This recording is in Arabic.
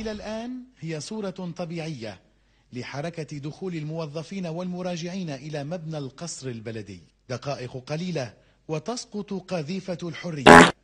إلى الآن هي صورة طبيعية لحركة دخول الموظفين والمراجعين إلى مبنى القصر البلدي دقائق قليلة وتسقط قذيفة الحرية